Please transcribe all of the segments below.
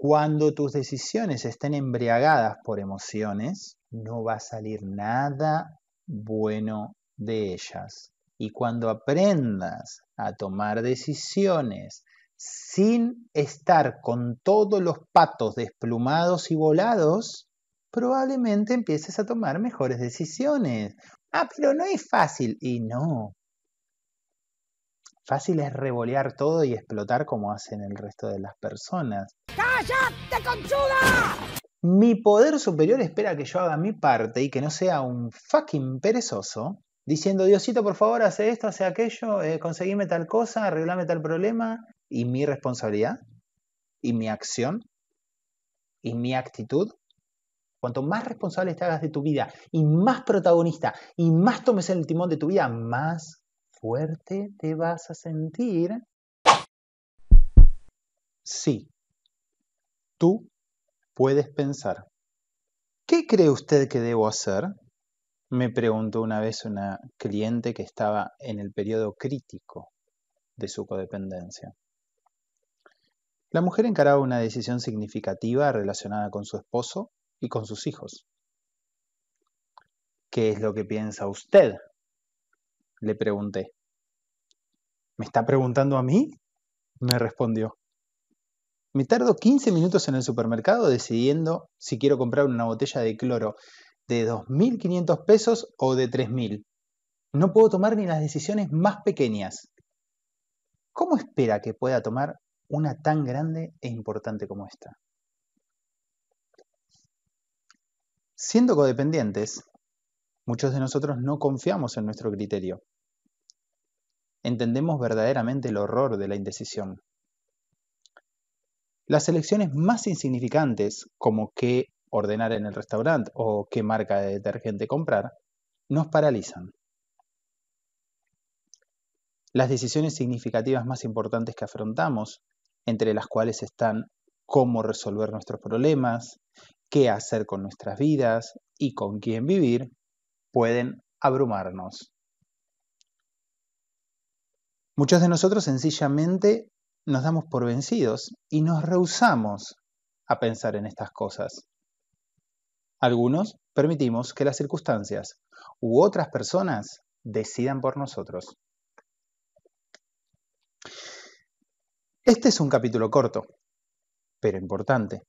Cuando tus decisiones estén embriagadas por emociones, no va a salir nada bueno de ellas. Y cuando aprendas a tomar decisiones sin estar con todos los patos desplumados y volados, probablemente empieces a tomar mejores decisiones. Ah, pero no es fácil. Y no. Fácil es revolear todo y explotar como hacen el resto de las personas te conchuda! Mi poder superior espera que yo haga mi parte y que no sea un fucking perezoso, diciendo, Diosito, por favor, hace esto, hace aquello, eh, conseguime tal cosa, arreglame tal problema, y mi responsabilidad, y mi acción, y mi actitud. Cuanto más responsable te hagas de tu vida, y más protagonista, y más tomes el timón de tu vida, más fuerte te vas a sentir. Sí, tú puedes pensar. ¿Qué cree usted que debo hacer? Me preguntó una vez una cliente que estaba en el periodo crítico de su codependencia. La mujer encaraba una decisión significativa relacionada con su esposo y con sus hijos. ¿Qué es lo que piensa usted? Le pregunté. ¿Me está preguntando a mí? Me respondió. Me tardo 15 minutos en el supermercado decidiendo si quiero comprar una botella de cloro de 2.500 pesos o de 3.000. No puedo tomar ni las decisiones más pequeñas. ¿Cómo espera que pueda tomar una tan grande e importante como esta? Siendo codependientes, muchos de nosotros no confiamos en nuestro criterio. Entendemos verdaderamente el horror de la indecisión. Las elecciones más insignificantes, como qué ordenar en el restaurante o qué marca de detergente comprar, nos paralizan. Las decisiones significativas más importantes que afrontamos, entre las cuales están cómo resolver nuestros problemas, qué hacer con nuestras vidas y con quién vivir, pueden abrumarnos. Muchos de nosotros sencillamente nos damos por vencidos y nos rehusamos a pensar en estas cosas. Algunos permitimos que las circunstancias u otras personas decidan por nosotros. Este es un capítulo corto, pero importante.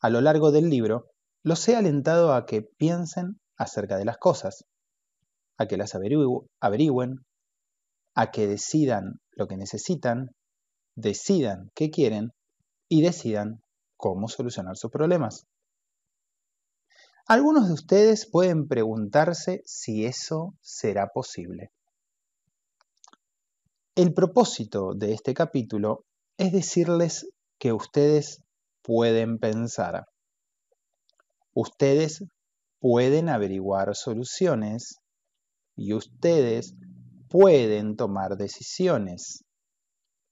A lo largo del libro, los he alentado a que piensen acerca de las cosas, a que las averigüen, a que decidan lo que necesitan decidan qué quieren y decidan cómo solucionar sus problemas. Algunos de ustedes pueden preguntarse si eso será posible. El propósito de este capítulo es decirles que ustedes pueden pensar. Ustedes pueden averiguar soluciones y ustedes pueden tomar decisiones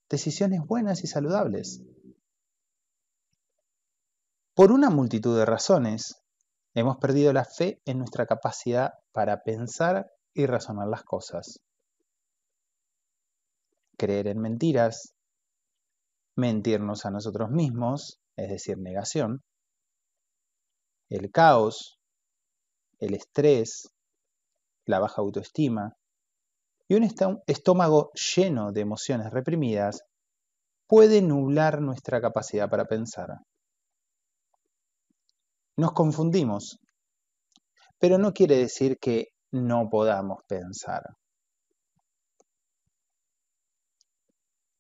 decisiones buenas y saludables. Por una multitud de razones, hemos perdido la fe en nuestra capacidad para pensar y razonar las cosas. Creer en mentiras, mentirnos a nosotros mismos, es decir, negación, el caos, el estrés, la baja autoestima, y un estómago lleno de emociones reprimidas puede nublar nuestra capacidad para pensar. Nos confundimos, pero no quiere decir que no podamos pensar.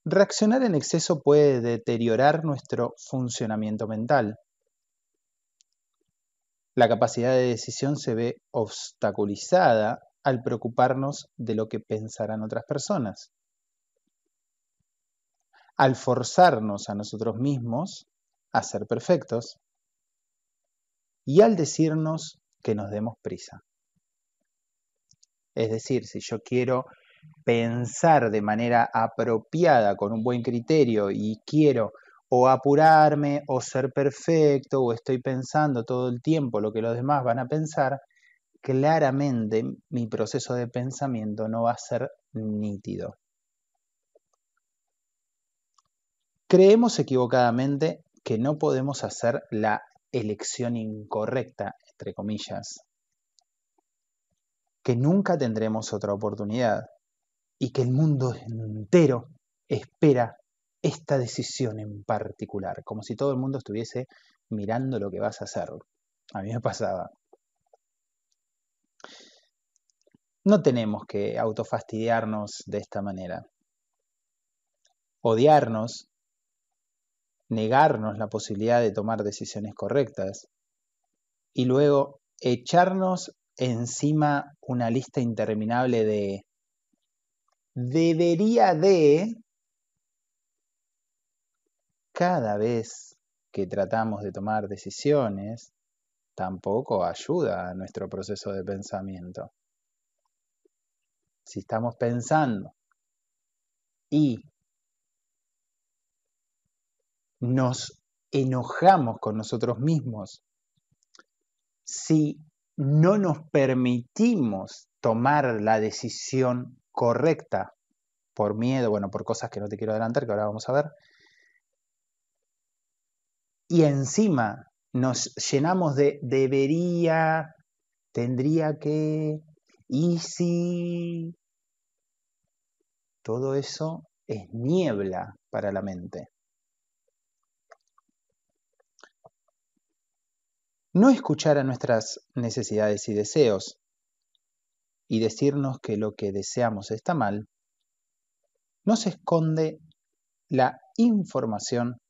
Reaccionar en exceso puede deteriorar nuestro funcionamiento mental. La capacidad de decisión se ve obstaculizada al preocuparnos de lo que pensarán otras personas. Al forzarnos a nosotros mismos a ser perfectos y al decirnos que nos demos prisa. Es decir, si yo quiero pensar de manera apropiada, con un buen criterio, y quiero o apurarme o ser perfecto o estoy pensando todo el tiempo lo que los demás van a pensar, claramente mi proceso de pensamiento no va a ser nítido. Creemos equivocadamente que no podemos hacer la elección incorrecta, entre comillas, que nunca tendremos otra oportunidad y que el mundo entero espera esta decisión en particular, como si todo el mundo estuviese mirando lo que vas a hacer. A mí me pasaba, No tenemos que autofastidiarnos de esta manera. Odiarnos, negarnos la posibilidad de tomar decisiones correctas y luego echarnos encima una lista interminable de debería de cada vez que tratamos de tomar decisiones tampoco ayuda a nuestro proceso de pensamiento si estamos pensando y nos enojamos con nosotros mismos, si no nos permitimos tomar la decisión correcta por miedo, bueno, por cosas que no te quiero adelantar, que ahora vamos a ver, y encima nos llenamos de debería, tendría que, y si todo eso es niebla para la mente. No escuchar a nuestras necesidades y deseos y decirnos que lo que deseamos está mal, nos esconde la información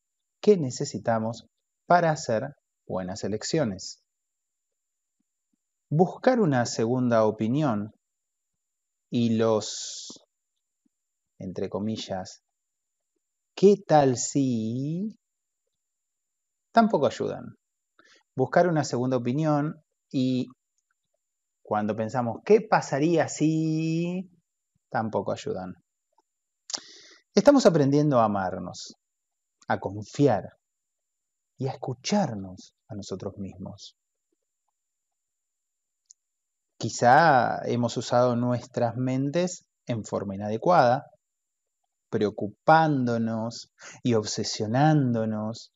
que necesitamos para hacer buenas elecciones buscar una segunda opinión y los, entre comillas, ¿qué tal si? tampoco ayudan. Buscar una segunda opinión y cuando pensamos qué pasaría si, tampoco ayudan. Estamos aprendiendo a amarnos, a confiar y a escucharnos a nosotros mismos. Quizá hemos usado nuestras mentes en forma inadecuada, preocupándonos y obsesionándonos,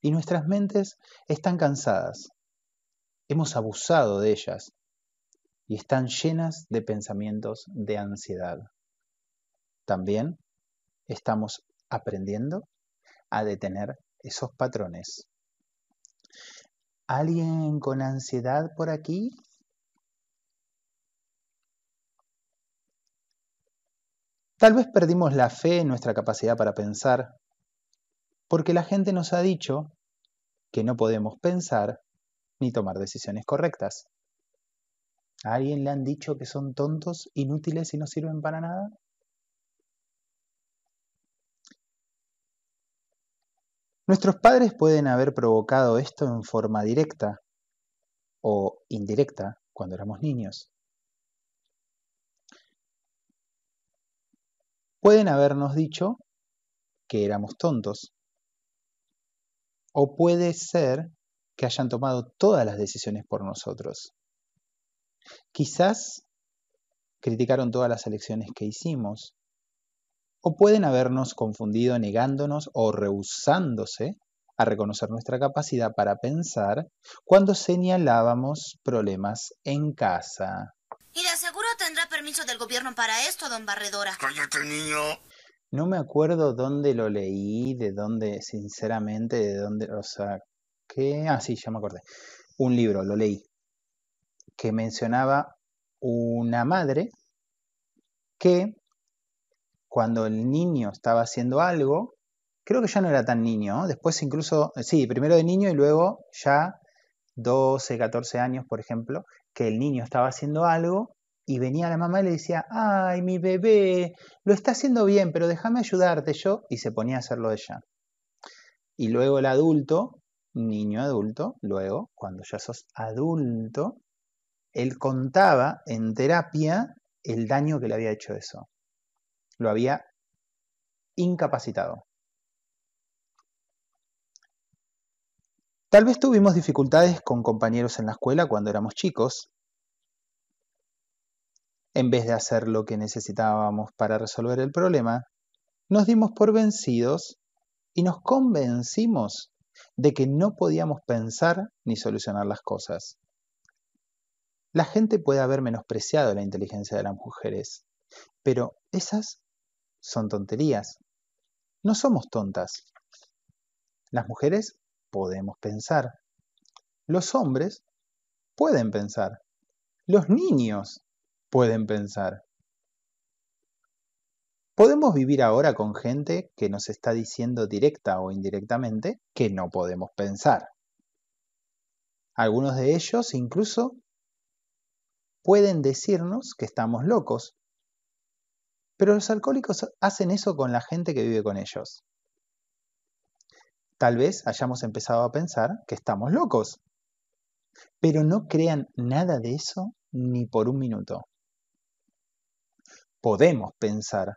y nuestras mentes están cansadas. Hemos abusado de ellas y están llenas de pensamientos de ansiedad. También estamos aprendiendo a detener esos patrones. ¿Alguien con ansiedad por aquí? Tal vez perdimos la fe en nuestra capacidad para pensar porque la gente nos ha dicho que no podemos pensar ni tomar decisiones correctas. ¿A alguien le han dicho que son tontos, inútiles y no sirven para nada? Nuestros padres pueden haber provocado esto en forma directa o indirecta cuando éramos niños. Pueden habernos dicho que éramos tontos. O puede ser que hayan tomado todas las decisiones por nosotros. Quizás criticaron todas las elecciones que hicimos. O pueden habernos confundido negándonos o rehusándose a reconocer nuestra capacidad para pensar cuando señalábamos problemas en casa permiso del gobierno para esto, don Barredora. Cállate, niño. No me acuerdo dónde lo leí, de dónde, sinceramente, de dónde, o sea, ¿qué? Ah, sí, ya me acordé. Un libro, lo leí, que mencionaba una madre que cuando el niño estaba haciendo algo, creo que ya no era tan niño, ¿eh? después incluso, eh, sí, primero de niño y luego ya 12, 14 años, por ejemplo, que el niño estaba haciendo algo y venía la mamá y le decía, ay, mi bebé, lo está haciendo bien, pero déjame ayudarte yo, y se ponía a hacerlo ella. Y luego el adulto, niño adulto, luego, cuando ya sos adulto, él contaba en terapia el daño que le había hecho eso. Lo había incapacitado. Tal vez tuvimos dificultades con compañeros en la escuela cuando éramos chicos, en vez de hacer lo que necesitábamos para resolver el problema, nos dimos por vencidos y nos convencimos de que no podíamos pensar ni solucionar las cosas. La gente puede haber menospreciado la inteligencia de las mujeres, pero esas son tonterías. No somos tontas. Las mujeres podemos pensar. Los hombres pueden pensar. Los niños pueden pensar. Podemos vivir ahora con gente que nos está diciendo directa o indirectamente que no podemos pensar. Algunos de ellos incluso pueden decirnos que estamos locos. Pero los alcohólicos hacen eso con la gente que vive con ellos. Tal vez hayamos empezado a pensar que estamos locos. Pero no crean nada de eso ni por un minuto podemos pensar.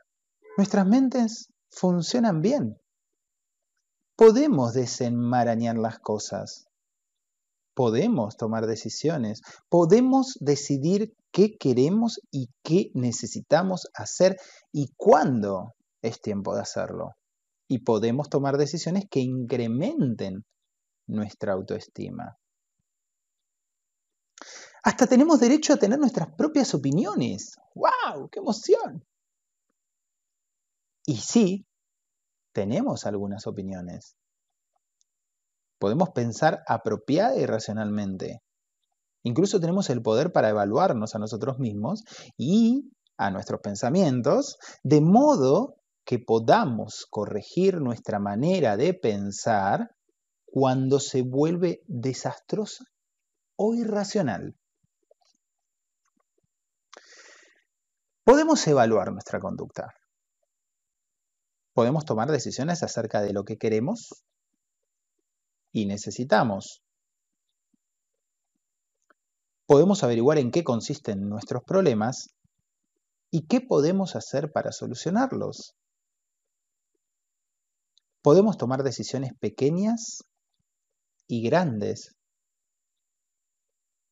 Nuestras mentes funcionan bien. Podemos desenmarañar las cosas. Podemos tomar decisiones. Podemos decidir qué queremos y qué necesitamos hacer y cuándo es tiempo de hacerlo. Y podemos tomar decisiones que incrementen nuestra autoestima. Hasta tenemos derecho a tener nuestras propias opiniones. ¡Wow! ¡Qué emoción! Y sí, tenemos algunas opiniones. Podemos pensar apropiada y racionalmente. Incluso tenemos el poder para evaluarnos a nosotros mismos y a nuestros pensamientos, de modo que podamos corregir nuestra manera de pensar cuando se vuelve desastrosa o irracional. Podemos evaluar nuestra conducta. Podemos tomar decisiones acerca de lo que queremos y necesitamos. Podemos averiguar en qué consisten nuestros problemas y qué podemos hacer para solucionarlos. Podemos tomar decisiones pequeñas y grandes.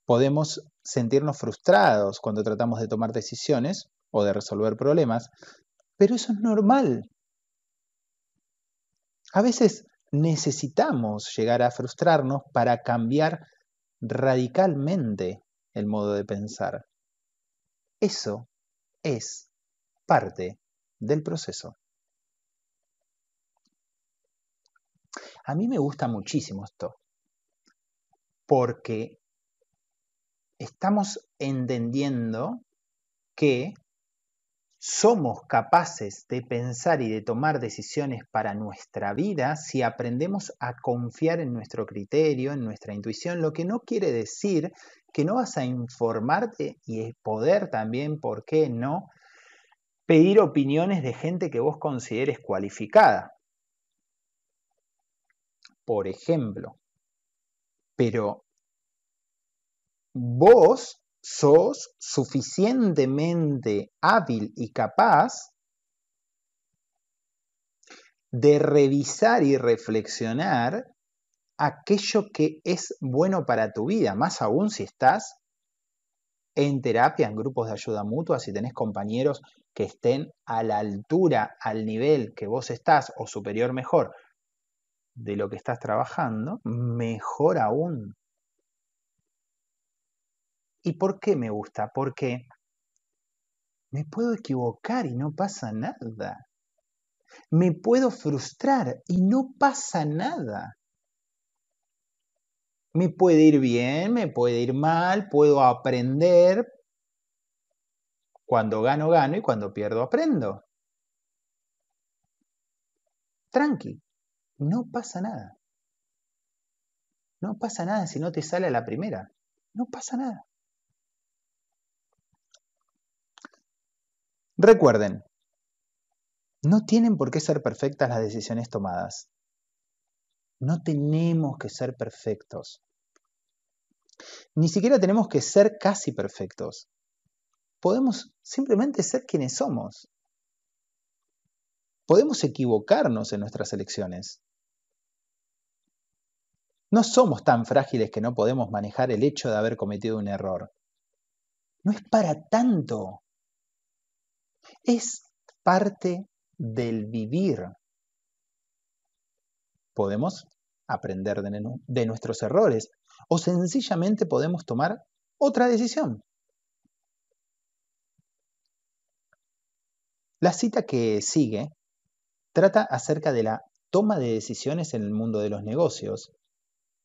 Podemos sentirnos frustrados cuando tratamos de tomar decisiones o de resolver problemas, pero eso es normal. A veces necesitamos llegar a frustrarnos para cambiar radicalmente el modo de pensar. Eso es parte del proceso. A mí me gusta muchísimo esto, porque estamos entendiendo que somos capaces de pensar y de tomar decisiones para nuestra vida si aprendemos a confiar en nuestro criterio, en nuestra intuición, lo que no quiere decir que no vas a informarte y poder también, ¿por qué no?, pedir opiniones de gente que vos consideres cualificada. Por ejemplo, pero vos sos suficientemente hábil y capaz de revisar y reflexionar aquello que es bueno para tu vida, más aún si estás en terapia, en grupos de ayuda mutua, si tenés compañeros que estén a la altura, al nivel que vos estás o superior mejor de lo que estás trabajando, mejor aún. ¿Y por qué me gusta? Porque me puedo equivocar y no pasa nada. Me puedo frustrar y no pasa nada. Me puede ir bien, me puede ir mal, puedo aprender. Cuando gano, gano y cuando pierdo, aprendo. Tranqui, no pasa nada. No pasa nada si no te sale a la primera. No pasa nada. Recuerden, no tienen por qué ser perfectas las decisiones tomadas. No tenemos que ser perfectos. Ni siquiera tenemos que ser casi perfectos. Podemos simplemente ser quienes somos. Podemos equivocarnos en nuestras elecciones. No somos tan frágiles que no podemos manejar el hecho de haber cometido un error. No es para tanto. Es parte del vivir. Podemos aprender de, nuestros errores o sencillamente podemos tomar otra decisión. La cita que sigue trata acerca de la toma de decisiones en el mundo de los negocios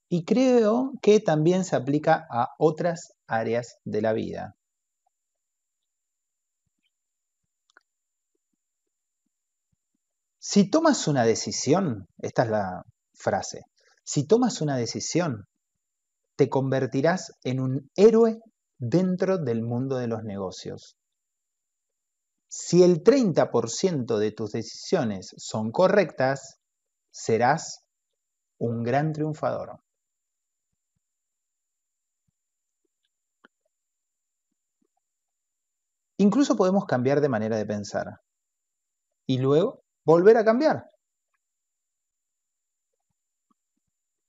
y creo que también se aplica a otras áreas de la vida. Si tomas una decisión, esta es la frase, si tomas una decisión, te convertirás en un héroe dentro del mundo de los negocios. Si el 30% de tus decisiones son correctas, serás un gran triunfador. Incluso podemos cambiar de manera de pensar y luego volver a cambiar.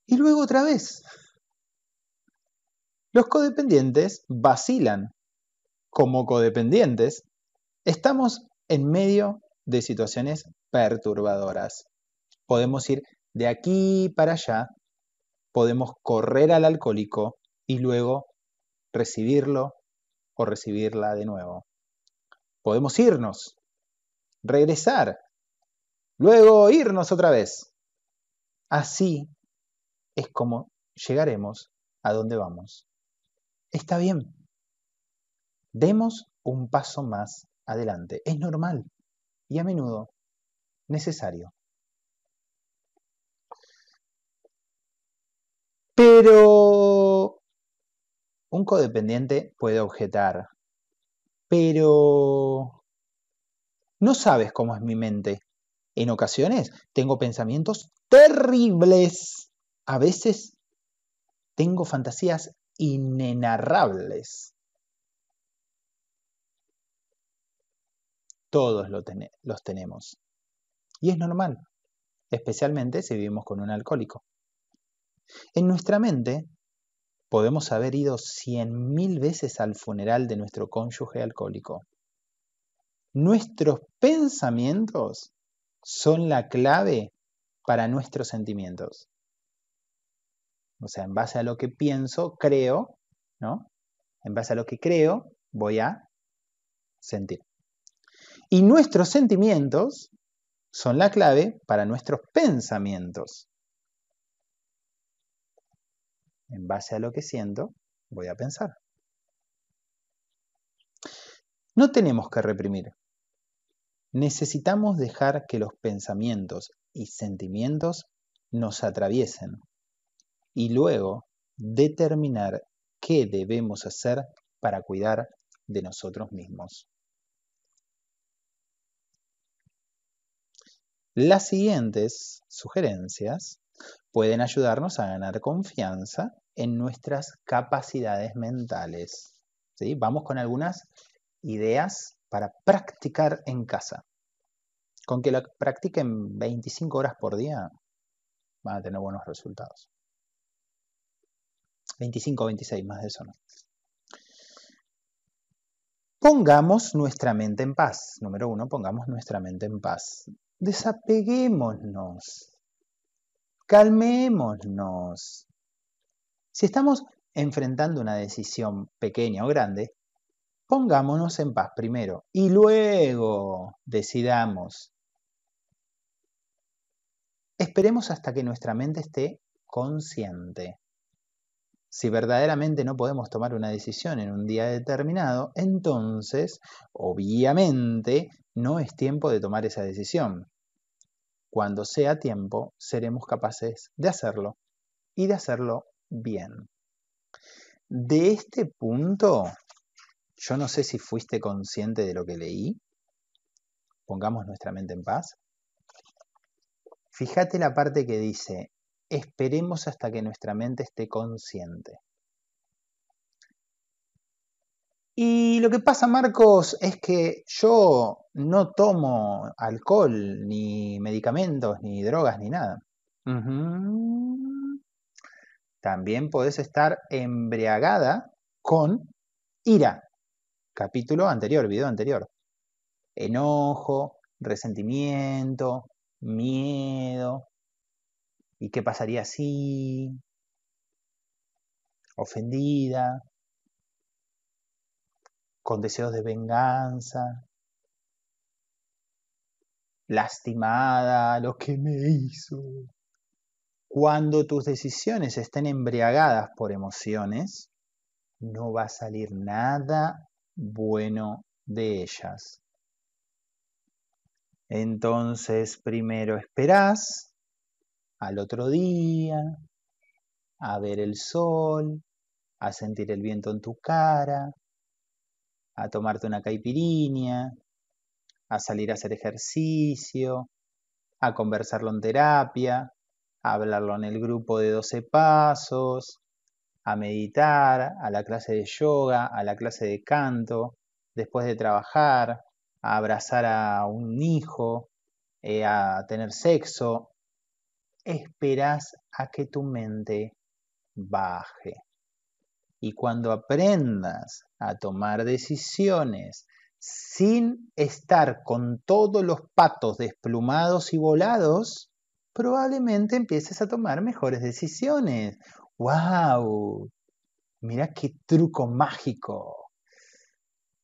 Y luego otra vez. Los codependientes vacilan. Como codependientes, estamos en medio de situaciones perturbadoras. Podemos ir de aquí para allá, podemos correr al alcohólico y luego recibirlo o recibirla de nuevo. Podemos irnos, regresar, luego irnos otra vez. Así es como llegaremos a donde vamos. Está bien. Demos un paso más adelante. Es normal y a menudo necesario. Pero un codependiente puede objetar, pero no sabes cómo es mi mente. En ocasiones tengo pensamientos terribles. A veces tengo fantasías inenarrables. Todos los tenemos. Y es normal, especialmente si vivimos con un alcohólico. En nuestra mente podemos haber ido cien mil veces al funeral de nuestro cónyuge alcohólico. Nuestros pensamientos son la clave para nuestros sentimientos. O sea, en base a lo que pienso, creo, ¿no? En base a lo que creo, voy a sentir. Y nuestros sentimientos son la clave para nuestros pensamientos. En base a lo que siento, voy a pensar. No tenemos que reprimir, necesitamos dejar que los pensamientos y sentimientos nos atraviesen y luego determinar qué debemos hacer para cuidar de nosotros mismos. Las siguientes sugerencias pueden ayudarnos a ganar confianza en nuestras capacidades mentales. ¿Sí? Vamos con algunas ideas para practicar en casa. Con que la practiquen 25 horas por día van a tener buenos resultados. 25 o 26, más de eso no. Pongamos nuestra mente en paz. Número uno, pongamos nuestra mente en paz. Desapeguémonos. Calmémonos. Si estamos enfrentando una decisión pequeña o grande, pongámonos en paz primero y luego decidamos. Esperemos hasta que nuestra mente esté consciente. Si verdaderamente no podemos tomar una decisión en un día determinado, entonces, obviamente, no es tiempo de tomar esa decisión. Cuando sea tiempo, seremos capaces de hacerlo y de hacerlo bien. De este punto yo no sé si fuiste consciente de lo que leí. Pongamos nuestra mente en paz. Fíjate la parte que dice, esperemos hasta que nuestra mente esté consciente. Y lo que pasa, Marcos, es que yo no tomo alcohol, ni medicamentos, ni drogas, ni nada. También podés estar embriagada con ira capítulo anterior, video anterior. Enojo, resentimiento, miedo. ¿Y qué pasaría si? Ofendida, con deseos de venganza, lastimada, lo que me hizo. Cuando tus decisiones estén embriagadas por emociones, no va a salir nada bueno de ellas. Entonces primero esperás al otro día, a ver el sol, a sentir el viento en tu cara, a tomarte una caipirinha, a salir a hacer ejercicio, a conversarlo en terapia, a hablarlo en el grupo de 12 pasos, a meditar, a la clase de yoga, a la clase de canto, después de trabajar, a abrazar a un hijo, eh, a tener sexo. esperas a que tu mente baje. Y cuando aprendas a tomar decisiones sin estar con todos los patos desplumados y volados, probablemente empieces a tomar mejores decisiones. ¡Wow! mira qué truco mágico.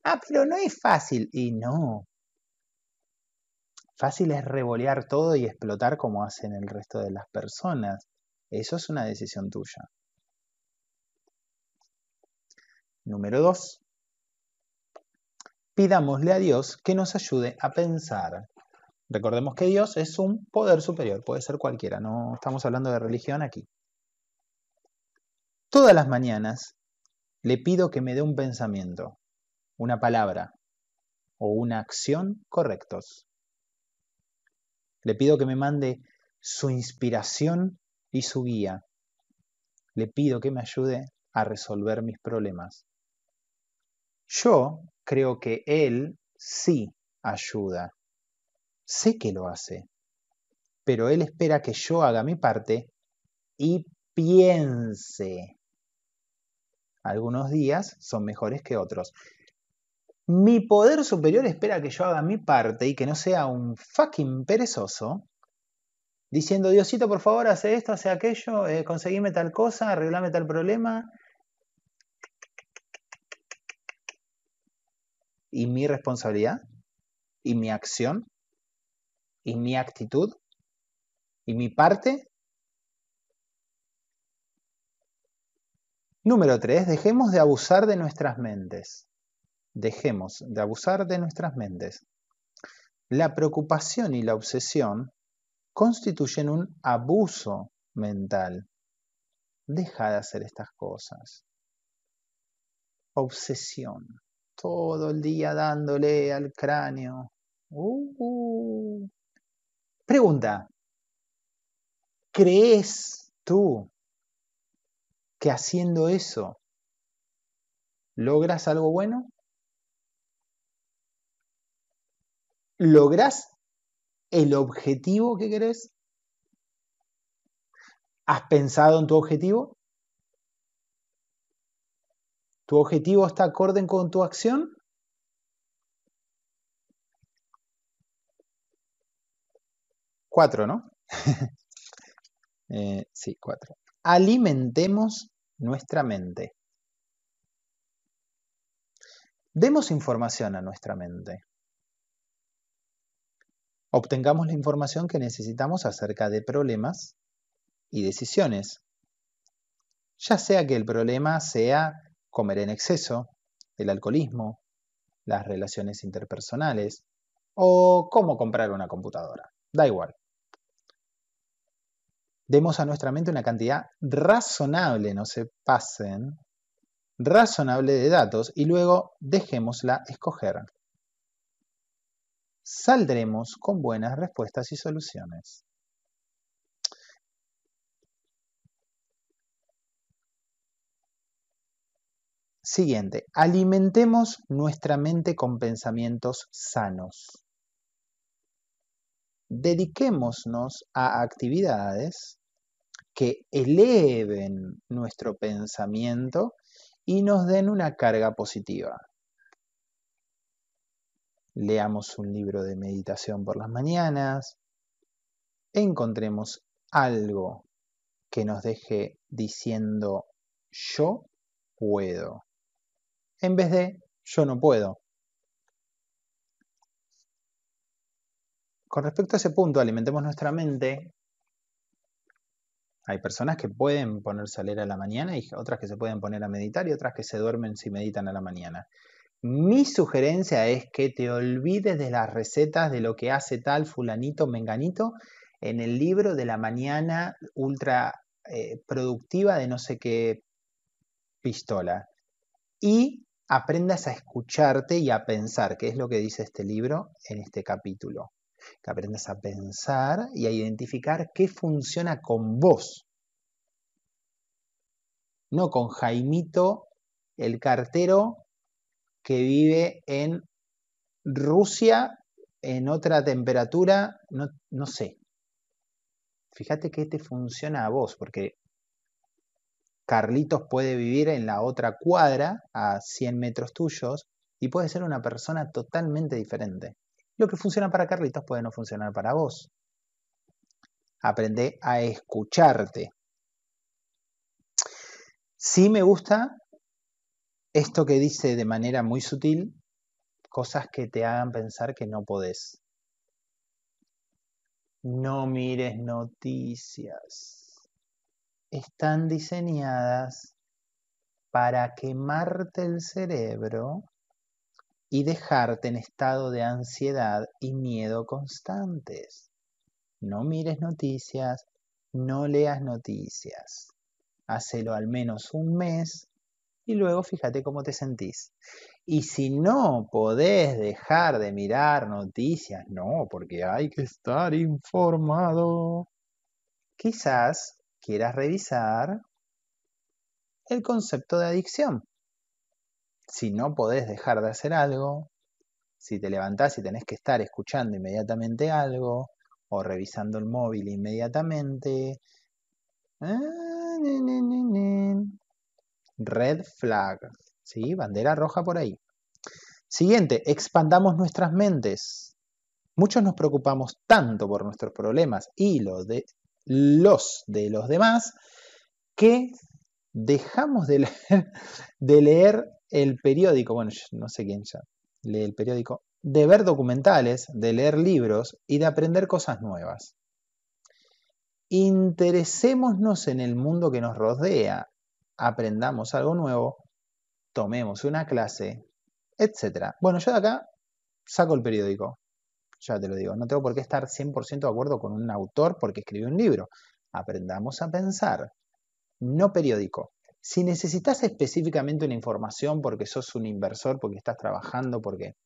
Ah, pero no es fácil. Y no. Fácil es revolear todo y explotar como hacen el resto de las personas. Eso es una decisión tuya. Número 2. Pidámosle a Dios que nos ayude a pensar. Recordemos que Dios es un poder superior, puede ser cualquiera, no estamos hablando de religión aquí. Todas las mañanas le pido que me dé un pensamiento, una palabra o una acción correctos. Le pido que me mande su inspiración y su guía. Le pido que me ayude a resolver mis problemas. Yo creo que Él sí ayuda. Sé que lo hace, pero Él espera que yo haga mi parte y piense algunos días son mejores que otros. Mi poder superior espera que yo haga mi parte y que no sea un fucking perezoso, diciendo, Diosito, por favor, hace esto, hace aquello, eh, conseguime tal cosa, arreglame tal problema. Y mi responsabilidad, y mi acción, y mi actitud, y mi parte Número 3. Dejemos de abusar de nuestras mentes. Dejemos de abusar de nuestras mentes. La preocupación y la obsesión constituyen un abuso mental. Deja de hacer estas cosas. Obsesión. Todo el día dándole al cráneo. Uh. Pregunta. ¿Crees tú que haciendo eso logras algo bueno? ¿Logras el objetivo que querés? ¿Has pensado en tu objetivo? ¿Tu objetivo está acorde con tu acción? Cuatro, ¿no? Eh, sí, cuatro. Alimentemos nuestra mente. Demos información a nuestra mente. Obtengamos la información que necesitamos acerca de problemas y decisiones. Ya sea que el problema sea comer en exceso, el alcoholismo, las relaciones interpersonales o cómo comprar una computadora. Da igual demos a nuestra mente una cantidad razonable, no se pasen, razonable de datos y luego dejémosla escoger. Saldremos con buenas respuestas y soluciones. Siguiente, alimentemos nuestra mente con pensamientos sanos dediquémonos a actividades que eleven nuestro pensamiento y nos den una carga positiva. Leamos un libro de meditación por las mañanas, encontremos algo que nos deje diciendo yo puedo, en vez de yo no puedo. Con respecto a ese punto, alimentemos nuestra mente. Hay personas que pueden ponerse a leer a la mañana y otras que se pueden poner a meditar y otras que se duermen si meditan a la mañana. Mi sugerencia es que te olvides de las recetas de lo que hace tal fulanito, menganito, en el libro de la mañana ultra eh, productiva de no sé qué pistola. Y aprendas a escucharte y a pensar, que es lo que dice este libro en este capítulo que aprendas a pensar y a identificar qué funciona con vos. No con Jaimito, el cartero que vive en Rusia, en otra temperatura, no, sé. Fíjate que este funciona a vos, porque Carlitos puede vivir en la otra cuadra, a 100 metros tuyos, y puede ser una persona totalmente diferente. Lo que funciona para Carlitos puede no funcionar para vos. Aprende a escucharte. Sí me gusta esto que dice de manera muy sutil, cosas que te hagan pensar que no podés. No mires noticias. Están diseñadas para quemarte el cerebro y dejarte en estado de ansiedad y miedo constantes. No mires noticias, no leas noticias. Hacelo al menos un mes y luego fíjate cómo te sentís. Y si no podés dejar de mirar noticias, no, porque hay que estar informado, quizás quieras revisar el concepto de adicción si no podés dejar de hacer algo, si te levantás y tenés que estar escuchando inmediatamente algo o revisando el móvil inmediatamente. Ah, Red flag, ¿sí? Bandera roja por ahí. Siguiente, expandamos nuestras mentes. Muchos nos preocupamos tanto por nuestros problemas y los de los, de los demás que dejamos de de leer el periódico, bueno, no sé quién ya lee el periódico, de ver documentales, de leer libros y de aprender cosas nuevas. Interesémonos en el mundo que nos rodea, aprendamos algo nuevo, tomemos una clase, etc. Bueno, yo de acá saco el periódico, ya te lo digo, no tengo por qué estar 100% de acuerdo con un autor porque escribió un libro. Aprendamos a pensar, no periódico. Si necesitas específicamente una información porque sos un inversor, porque estás trabajando, porque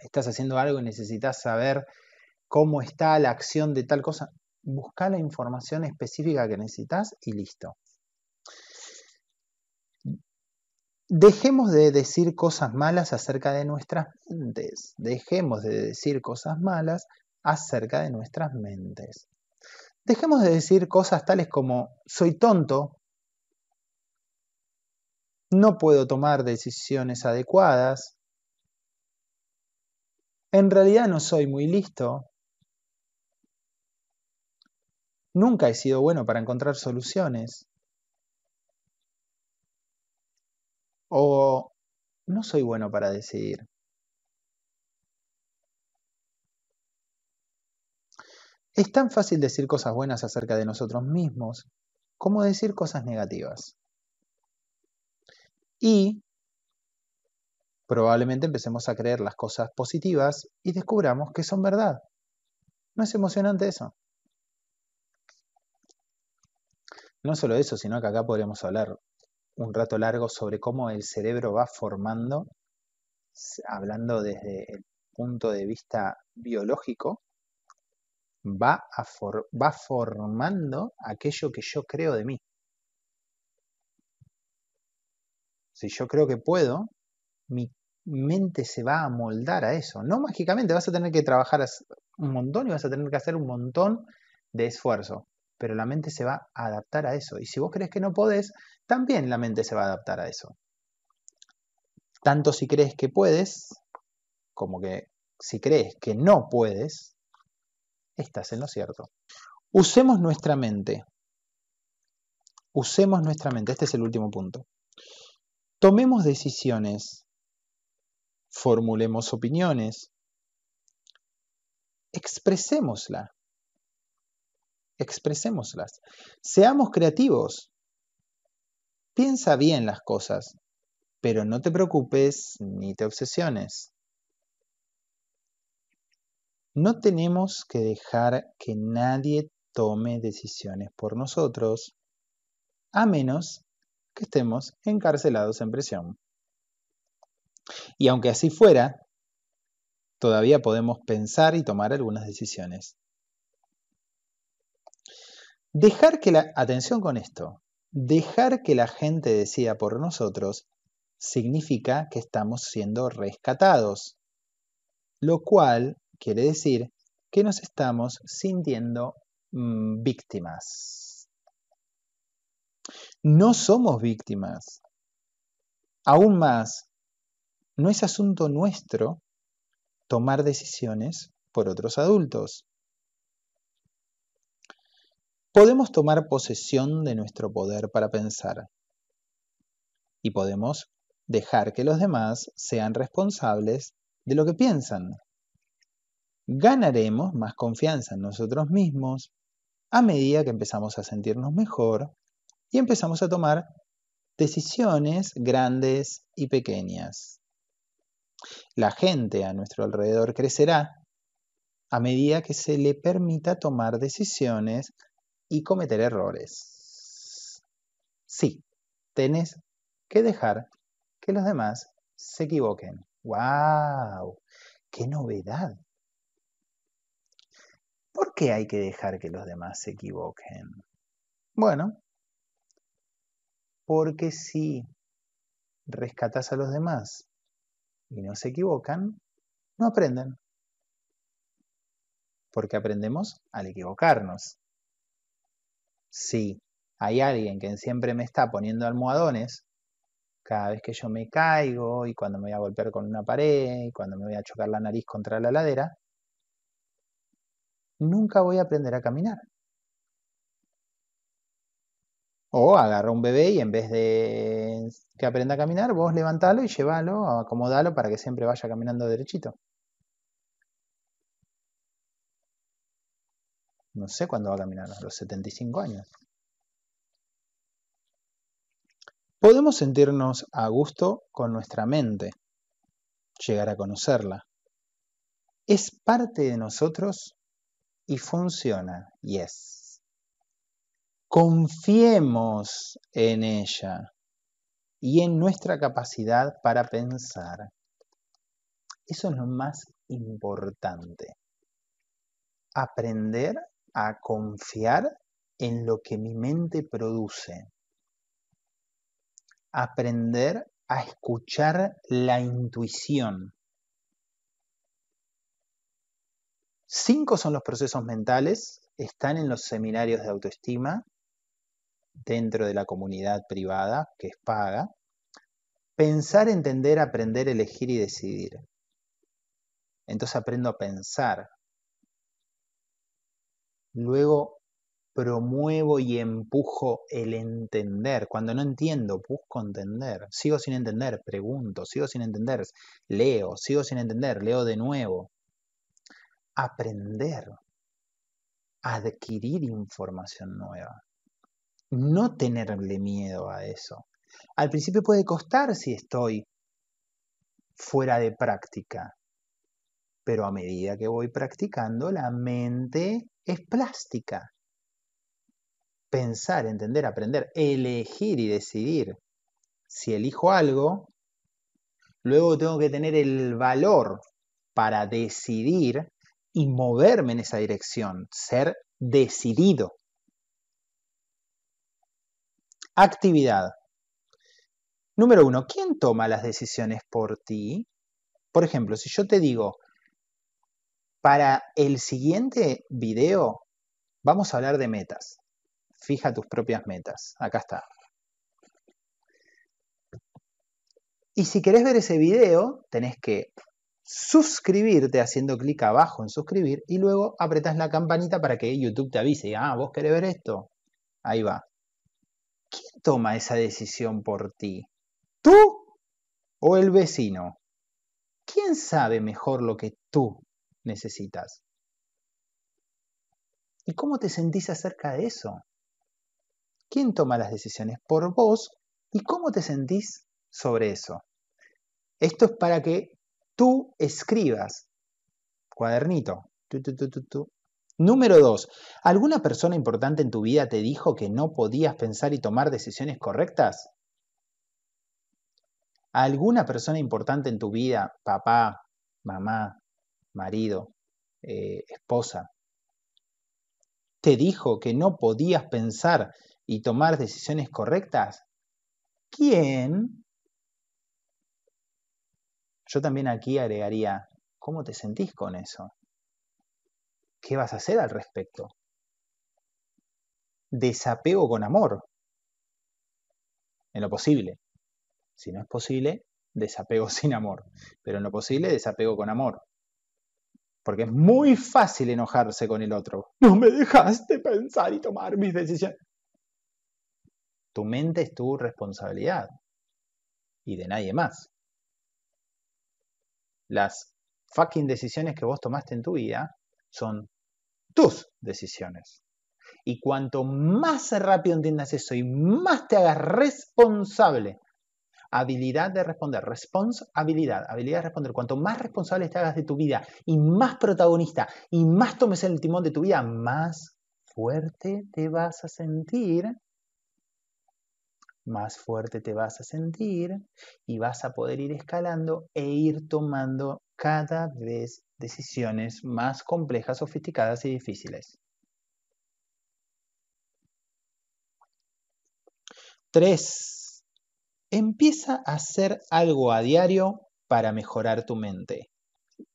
estás haciendo algo y necesitas saber cómo está la acción de tal cosa, busca la información específica que necesitas y listo. Dejemos de decir cosas malas acerca de nuestras mentes. Dejemos de decir cosas malas acerca de nuestras mentes. Dejemos de decir cosas tales como soy tonto, no puedo tomar decisiones adecuadas, en realidad no soy muy listo, nunca he sido bueno para encontrar soluciones, o no soy bueno para decidir. Es tan fácil decir cosas buenas acerca de nosotros mismos como decir cosas negativas y probablemente empecemos a creer las cosas positivas y descubramos que son verdad. ¿No es emocionante eso? No solo eso, sino que acá podríamos hablar un rato largo sobre cómo el cerebro va formando, hablando desde el punto de vista biológico, va, va formando aquello que yo creo de mí. si yo creo que puedo, mi mente se va a moldar a eso. No mágicamente, vas a tener que trabajar un montón y vas a tener que hacer un montón de esfuerzo, pero la mente se va a adaptar a eso. Y si vos crees que no podés, también la mente se va a adaptar a eso. Tanto si crees que puedes, como que si crees que no puedes, estás en lo cierto. Usemos nuestra mente. Usemos nuestra mente. Este es el último punto. Tomemos decisiones, formulemos opiniones, expresémosla, expresémoslas, seamos creativos, piensa bien las cosas, pero no te preocupes ni te obsesiones. No tenemos que dejar que nadie tome decisiones por nosotros, a menos que estemos encarcelados en prisión. Y aunque así fuera, todavía podemos pensar y tomar algunas decisiones. Dejar que la, atención con esto, dejar que la gente decida por nosotros significa que estamos siendo rescatados, lo cual quiere decir que nos estamos sintiendo mm, víctimas. No somos víctimas. Aún más, no es asunto nuestro tomar decisiones por otros adultos. Podemos tomar posesión de nuestro poder para pensar y podemos dejar que los demás sean responsables de lo que piensan. Ganaremos más confianza en nosotros mismos a medida que empezamos a sentirnos mejor y empezamos a tomar decisiones grandes y pequeñas. La gente a nuestro alrededor crecerá a medida que se le permita tomar decisiones y cometer errores. Sí, tenés que dejar que los demás se equivoquen. ¡Wow! ¡Qué novedad! ¿Por qué hay que dejar que los demás se equivoquen? Bueno, porque si rescatas a los demás y no se equivocan, no aprenden. Porque aprendemos al equivocarnos. Si hay alguien que siempre me está poniendo almohadones, cada vez que yo me caigo y cuando me voy a golpear con una pared y cuando me voy a chocar la nariz contra la ladera, nunca voy a aprender a caminar. O agarra un bebé y en vez de que aprenda a caminar, vos levantalo y llévalo, acomodalo para que siempre vaya caminando derechito. No sé cuándo va a caminar, a los 75 años. Podemos sentirnos a gusto con nuestra mente, llegar a conocerla. Es parte de nosotros y funciona, yes confiemos en ella y en nuestra capacidad para pensar. Eso es lo más importante. Aprender a confiar en lo que mi mente produce. Aprender a escuchar la intuición. Cinco son los procesos mentales, están en los seminarios de autoestima dentro de la comunidad privada, que es paga. Pensar, entender, aprender, elegir y decidir. Entonces aprendo a pensar. Luego promuevo y empujo el entender. Cuando no entiendo, busco entender. Sigo sin entender, pregunto, sigo sin entender, leo, sigo sin entender, leo de nuevo. Aprender. Adquirir información nueva no tenerle miedo a eso. Al principio puede costar si estoy fuera de práctica, pero a medida que voy practicando, la mente es plástica. Pensar, entender, aprender, elegir y decidir. Si elijo algo, luego tengo que tener el valor para decidir y moverme en esa dirección, ser decidido. Actividad. Número uno, ¿quién toma las decisiones por ti? Por ejemplo, si yo te digo, para el siguiente video vamos a hablar de metas. Fija tus propias metas. Acá está. Y si querés ver ese video, tenés que suscribirte haciendo clic abajo en suscribir y luego apretás la campanita para que YouTube te avise. Ah, vos querés ver esto. Ahí va. ¿Quién toma esa decisión por ti? ¿Tú o el vecino? ¿Quién sabe mejor lo que tú necesitas? ¿Y cómo te sentís acerca de eso? ¿Quién toma las decisiones por vos y cómo te sentís sobre eso? Esto es para que tú escribas, cuadernito, Número 2. ¿Alguna persona importante en tu vida te dijo que no podías pensar y tomar decisiones correctas? ¿Alguna persona importante en tu vida, papá, mamá, marido, eh, esposa, te dijo que no podías pensar y tomar decisiones correctas? ¿Quién? Yo también aquí agregaría, ¿cómo te sentís con eso? ¿qué vas a hacer al respecto? Desapego con amor, en lo posible. Si no es posible, desapego sin amor, pero en lo posible, desapego con amor. Porque es muy fácil enojarse con el otro. No me dejaste pensar y tomar mis decisiones. Tu mente es tu responsabilidad y de nadie más. Las fucking decisiones que vos tomaste en tu vida son tus decisiones. Y cuanto más rápido entiendas eso y más te hagas responsable, habilidad de responder, responsabilidad, habilidad de responder, cuanto más responsable te hagas de tu vida y más protagonista y más tomes el timón de tu vida, más fuerte te vas a sentir, más fuerte te vas a sentir y vas a poder ir escalando e ir tomando cada vez decisiones más complejas, sofisticadas y difíciles. 3. Empieza a hacer algo a diario para mejorar tu mente.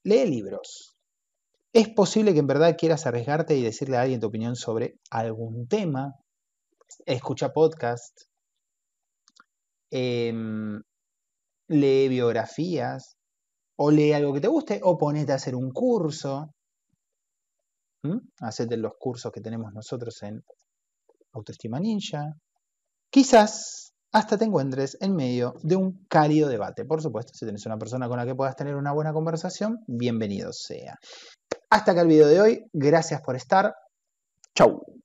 Lee libros. Es posible que en verdad quieras arriesgarte y decirle a alguien tu opinión sobre algún tema. Escucha podcasts. Em, lee biografías o lee algo que te guste, o ponete a hacer un curso. Hacete los cursos que tenemos nosotros en Autoestima Ninja. Quizás hasta te encuentres en medio de un cálido debate. Por supuesto, si tenés una persona con la que puedas tener una buena conversación, bienvenido sea. Hasta acá el video de hoy. Gracias por estar. Chau.